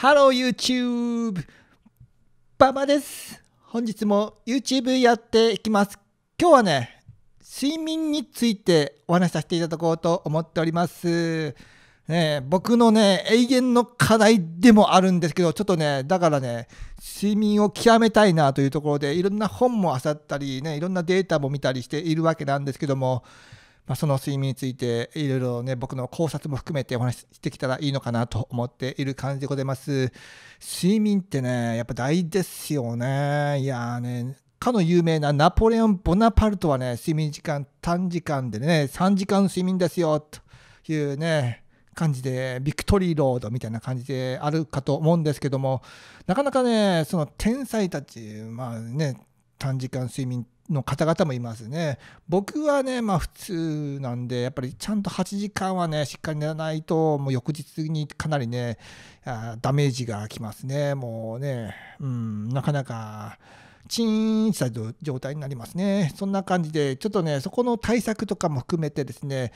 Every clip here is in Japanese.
ハロー YouTube! ババです本日も YouTube やっていきます。今日はね、睡眠についてお話しさせていただこうと思っております。ね、僕のね、永遠の課題でもあるんですけど、ちょっとね、だからね、睡眠を極めたいなというところで、いろんな本も漁ったり、ね、いろんなデータも見たりしているわけなんですけども、まあ、その睡眠についていろいろね僕の考察も含めてお話ししてきたらいいのかなと思っている感じでございます睡眠ってねやっぱ大ですよねいやねかの有名なナポレオン・ボナパルトはね睡眠時間短時間でね3時間睡眠ですよというね感じでビクトリーロードみたいな感じであるかと思うんですけどもなかなかねその天才たちまあね短時間睡眠っての方々もいますね。僕はね、まあ普通なんで、やっぱりちゃんと8時間はね、しっかり寝ないと、もう翌日にかなりね、ダメージがきますね。もうね、うん、なかなか。チーンした状態になりますね。そんな感じで、ちょっとね、そこの対策とかも含めてですね、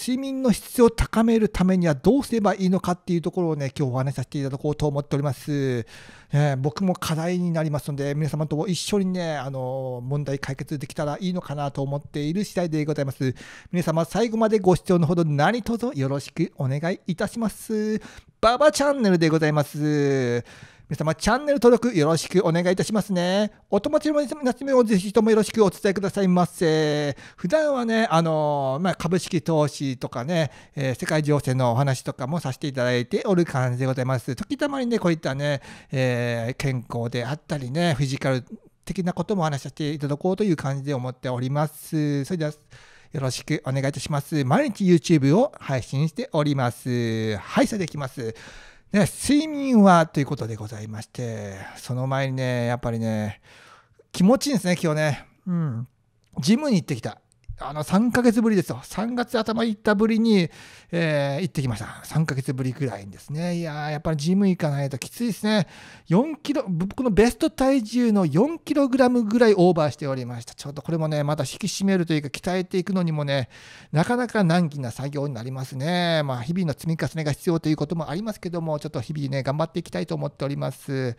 睡眠の質を高めるためにはどうすればいいのかっていうところをね、今日お話しさせていただこうと思っております。えー、僕も課題になりますので、皆様と一緒にね、あの、問題解決できたらいいのかなと思っている次第でございます。皆様、最後までご視聴のほど何卒よろしくお願いいたします。ババチャンネルでございます。皆様チャンネル登録よろしくお願いいたしますね。お友達の皆様をぜひともよろしくお伝えくださいませ。普段はね、あの、まあ、株式投資とかね、えー、世界情勢のお話とかもさせていただいておる感じでございます。時たまにね、こういったね、えー、健康であったりね、フィジカル的なこともお話しさせていただこうという感じで思っております。それでは、よろしくお願いいたします。毎日 YouTube を配信しております。はい、それでいきます。ね、睡眠はということでございまして、その前にね、やっぱりね、気持ちいいんですね、今日ね。うん。ジムに行ってきた。あの3ヶ月ぶりですよ、3月頭行ったぶりに、えー、行ってきました、3ヶ月ぶりぐらいにですね、いややっぱりジム行かないときついですね、4キロ、僕のベスト体重の4キログラムぐらいオーバーしておりました、ちょっとこれもね、また引き締めるというか、鍛えていくのにもね、なかなか難儀な作業になりますね、まあ、日々の積み重ねが必要ということもありますけども、ちょっと日々ね、頑張っていきたいと思っております。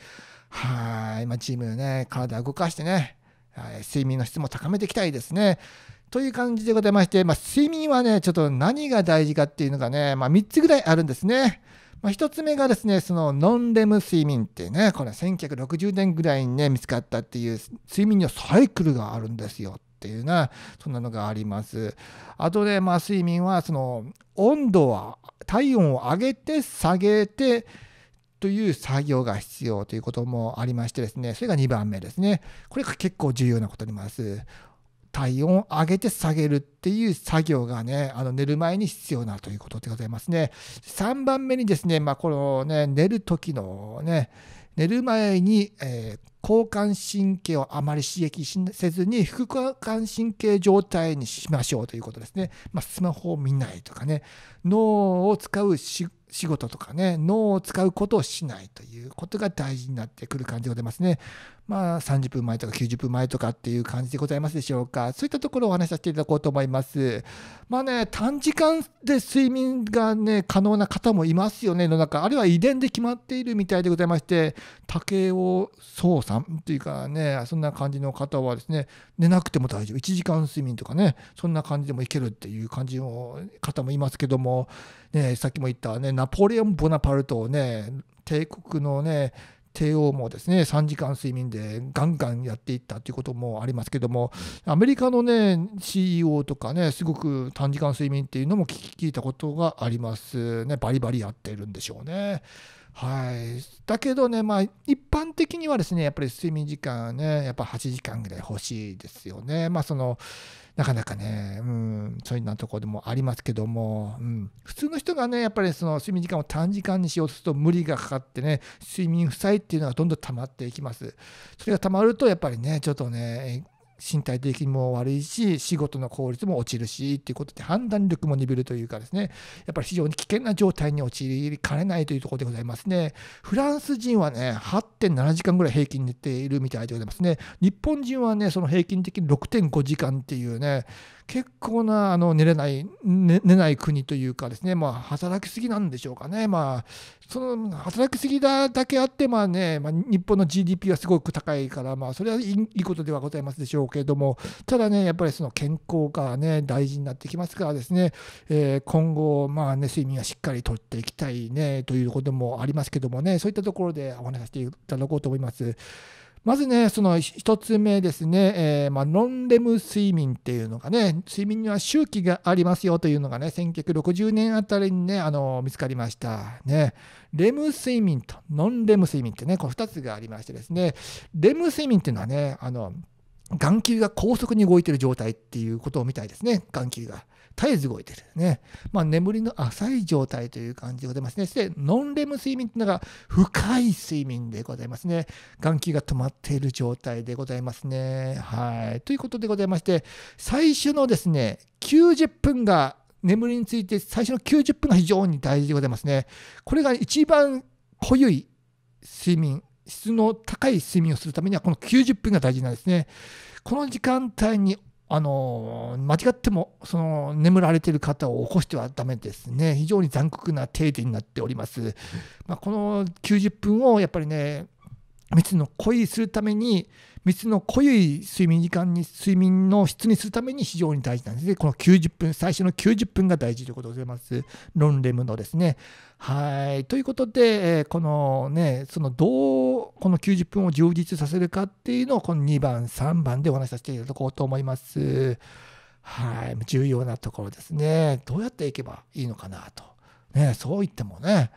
はい、まあ、ジムね、体動かしてね、はい、睡眠の質も高めていきたいですね。という感じでございまして、まあ、睡眠はね、ちょっと何が大事かっていうのがね、まあ、3つぐらいあるんですね。まあ、1つ目がですね、そのノンレム睡眠ってね、これ1960年ぐらいにね、見つかったっていう睡眠にはサイクルがあるんですよっていうな、そんなのがあります。あとで、まあ、睡眠はその温度は、体温を上げて下げて、という作業が必要ということもありましてですね、それが2番目ですね。これが結構重要なことになります。体温を上げて下げるっていう作業がね、あの寝る前に必要なということでございますね。3番目にですね、まあ、このね、寝る時のね、寝る前に、えー、交感神経をあまり刺激せずに副交感神経状態にしましょうということですね。まあ、スマホを見ないとかね、脳を使う仕事とかね、脳を使うことをしないということが大事になってくる感じでございますね。まあ、30分前とか90分前とかっていう感じでございますでしょうか。そういったところをお話しさせていただこうと思います。まあね、短時間で睡眠がね、可能な方もいますよね、の中。あるいは遺伝で決まっているみたいでございまして、竹尾壮さんというかね、そんな感じの方はですね、寝なくても大丈夫。1時間睡眠とかね、そんな感じでもいけるっていう感じの方もいますけども、ね、さっきも言ったね、ナポレオン・ボナパルトをね、帝国のね、帝王もですね3時間睡眠でガンガンやっていったということもありますけどもアメリカのね CEO とかねすごく短時間睡眠っていうのも聞いたことがありますねバリバリやってるんでしょうね。はい、だけどね、まあ、一般的にはですねやっぱり睡眠時間はねやっぱ8時間ぐらい欲しいですよね、まあ、そのなかなかね、うん、そういうなところでもありますけども、うん、普通の人がねやっぱりその睡眠時間を短時間にしようとすると無理がかかってね睡眠負債っていうのはどんどん溜まっていきますそれが溜まるとやっぱりねちょっとね身体的にも悪いし仕事の効率も落ちるしっていうことで判断力も鈍るというかですねやっぱり非常に危険な状態に陥りかねないというところでございますねフランス人はね8.7時間ぐらい平均寝ているみたいでございますね日本人はねその平均的に6.5時間っていうね結構なあの寝れない、ね、寝ない国というかですね、まあ、働きすぎなんでしょうかね、まあ、その働きすぎだだけあって、まあねまあ、日本の GDP はすごく高いから、まあ、それはいいことではございますでしょうけども、ただね、やっぱりその健康がね、大事になってきますからですね、えー、今後、まあね、睡眠はしっかりとっていきたいね、ということもありますけどもね、そういったところでお話しさていただこうと思います。まずね、その1つ目ですね、えー、まあ、ノンレム睡眠っていうのがね、睡眠には周期がありますよというのがね、1960年あたりにね、あの見つかりました。ね、レム睡眠とノンレム睡眠ってね、こう2つがありましてですね、レム睡眠っていうのはね、あの、眼球が高速に動いてる状態っていうことを見たいですね、眼球が。絶えず動いてるね。まあ、眠りの浅い状態という感じでございますね。そして、ノンレム睡眠というのが深い睡眠でございますね。眼球が止まっている状態でございますね。はい。ということでございまして、最初のですね、90分が眠りについて最初の90分が非常に大事でございますね。これが一番濃ゆい睡眠質の高い睡眠をするためにはこの90分が大事なんですね。この時間帯にあの間違ってもその眠られている方を起こしてはだめですね、非常に残酷な定義になっております。まあ、この90分をやっぱりね密の濃いするために密の濃い睡眠時間に睡眠の質にするために非常に大事なんですねこの90分最初の90分が大事ということでございますロンレムのですねはいということでこのねそのどうこの90分を充実させるかっていうのをこの2番3番でお話しさせていただこうと思いますはい重要なところですねどうやっていけばいいのかなとねそういってもね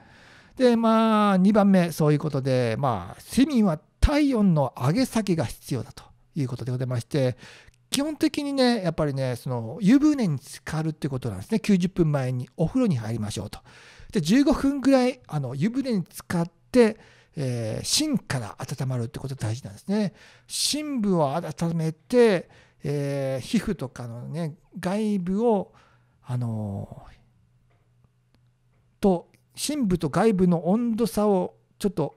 でまあ2番目そういうことでまあ市民は体温の上げ下げが必要だということでございまして基本的にねやっぱりねその湯船に浸かるってことなんですね90分前にお風呂に入りましょうとで15分ぐらいあの湯船に浸かって、えー、芯から温まるってこと大事なんですね深部を温めて、えー、皮膚とかのね外部をあのー、と深部と外部の温度差をちょっと、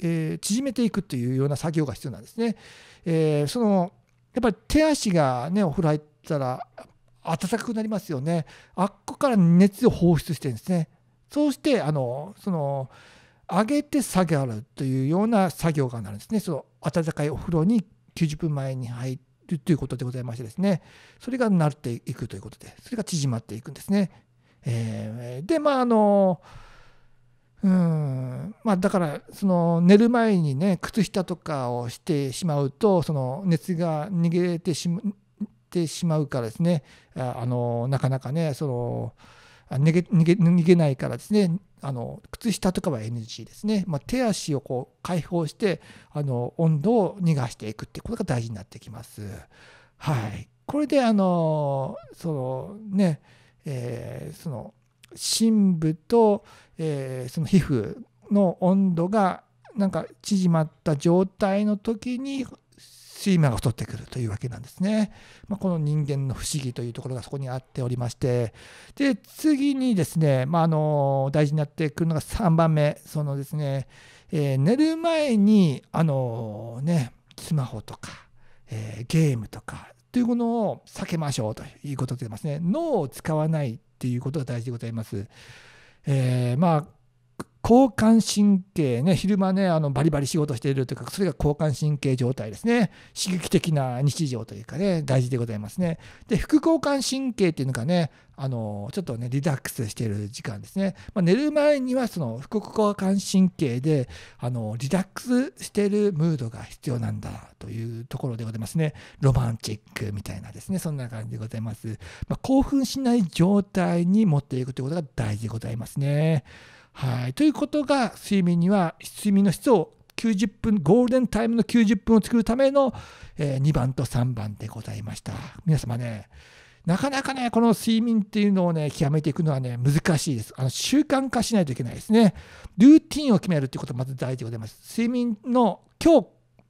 えー、縮めていくというような作業が必要なんですね。えー、そのやっぱり手足がねお風呂入ったら暖かくなりますよね。あっこから熱を放出してるんですね。そうしてあのその上げて下げるというような作業がなるんですね。その暖かいお風呂に90分前に入るということでございましてですね、それがなっていくということで、それが縮まっていくんですね。えー、でまああのうんまあ、だからその寝る前にね靴下とかをしてしまうとその熱が逃げてしまてしまうからですねあのなかなかねその逃げ逃げ逃げないからですねあの靴下とかは NG ですね、まあ、手足をこう解放してあの温度を逃がしていくってことが大事になってきます。はい、これであのそのねえー、その深部と、えー、その皮膚の温度がなんか縮まった状態の時に睡眠が太ってくるというわけなんですね。まあ、この人間の不思議というところがそこにあっておりまして、で、次にですね、まあ、あの、大事になってくるのが3番目、そのですね、えー、寝る前に、あの、ね、スマホとか、えー、ゲームとかというものを避けましょうということでますね脳を使わないっていうことが大事でございます。えー、まあ交感神経ね、昼間ね、あのバリバリ仕事しているというか、それが交感神経状態ですね。刺激的な日常というかね、大事でございますね。で、副交感神経っていうのがね、あの、ちょっとね、リラックスしている時間ですね。まあ、寝る前にはその副交感神経で、あの、リラックスしているムードが必要なんだというところでございますね。ロマンチックみたいなですね、そんな感じでございます。まあ、興奮しない状態に持っていくということが大事でございますね。はい。ということが、睡眠には、睡眠の質を90分、ゴールデンタイムの90分を作るための、えー、2番と3番でございました。皆様ね、なかなかね、この睡眠っていうのをね、極めていくのはね、難しいです。あの習慣化しないといけないですね。ルーティンを決めるっていうことがまず大事でございます。睡眠の強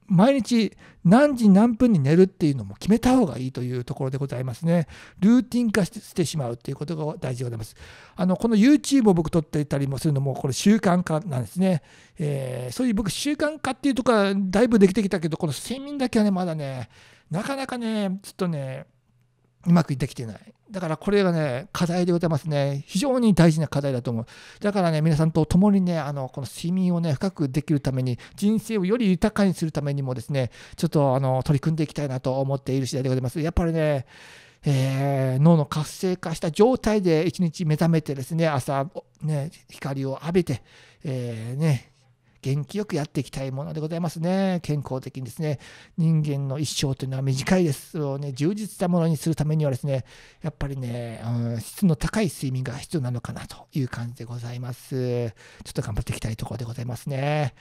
毎日何時何分に寝るっていうのも決めた方がいいというところでございますね。ルーティン化してしまうっていうことが大事でございます。あの、この YouTube を僕撮っていたりもするのも、これ習慣化なんですね。えー、そういう僕習慣化っていうところはだいぶできてきたけど、この睡眠だけはね、まだね、なかなかね、ちょっとね、うまくできてない。だからこれがね、課題でございますね。非常に大事な課題だと思う。だからね、皆さんと共にね、あの、この睡眠をね、深くできるために、人生をより豊かにするためにもですね、ちょっとあの、取り組んでいきたいなと思っている次第でございます。やっぱりね、えー、脳の活性化した状態で一日目覚めてですね、朝、ね、光を浴びて、えー、ね、元気よくやっていきたいものでございますね。健康的にですね、人間の一生というのは短いです。それをね、充実したものにするためにはですね、やっぱりね、うん、質の高い睡眠が必要なのかなという感じでございます。ちょっと頑張っていきたいところでございますね。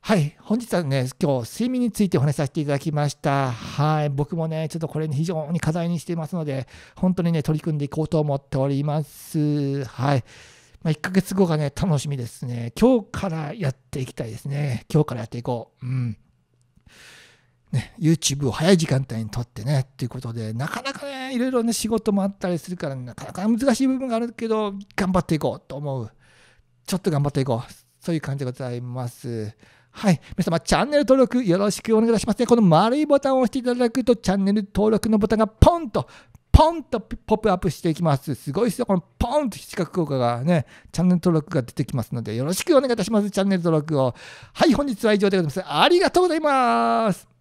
はい。本日はね、今日、睡眠についてお話しさせていただきました。はい。僕もね、ちょっとこれに非常に課題にしていますので、本当にね、取り組んでいこうと思っております。はい。まあ、1ヶ月後がね、楽しみですね。今日からやっていきたいですね。今日からやっていこう。うん。ね、YouTube を早い時間帯に撮ってねということでなかなかねいろいろね仕事もあったりするからなかなか難しい部分があるけど頑張っていこうと思うちょっと頑張っていこうそういう感じでございますはい皆様チャンネル登録よろしくお願いしますねこの丸いボタンを押していただくとチャンネル登録のボタンがポンとポンとポップアップしていきます。すごいですよ。このポンと視覚効果がね、チャンネル登録が出てきますので、よろしくお願いいたします。チャンネル登録を。はい、本日は以上でございます。ありがとうございます。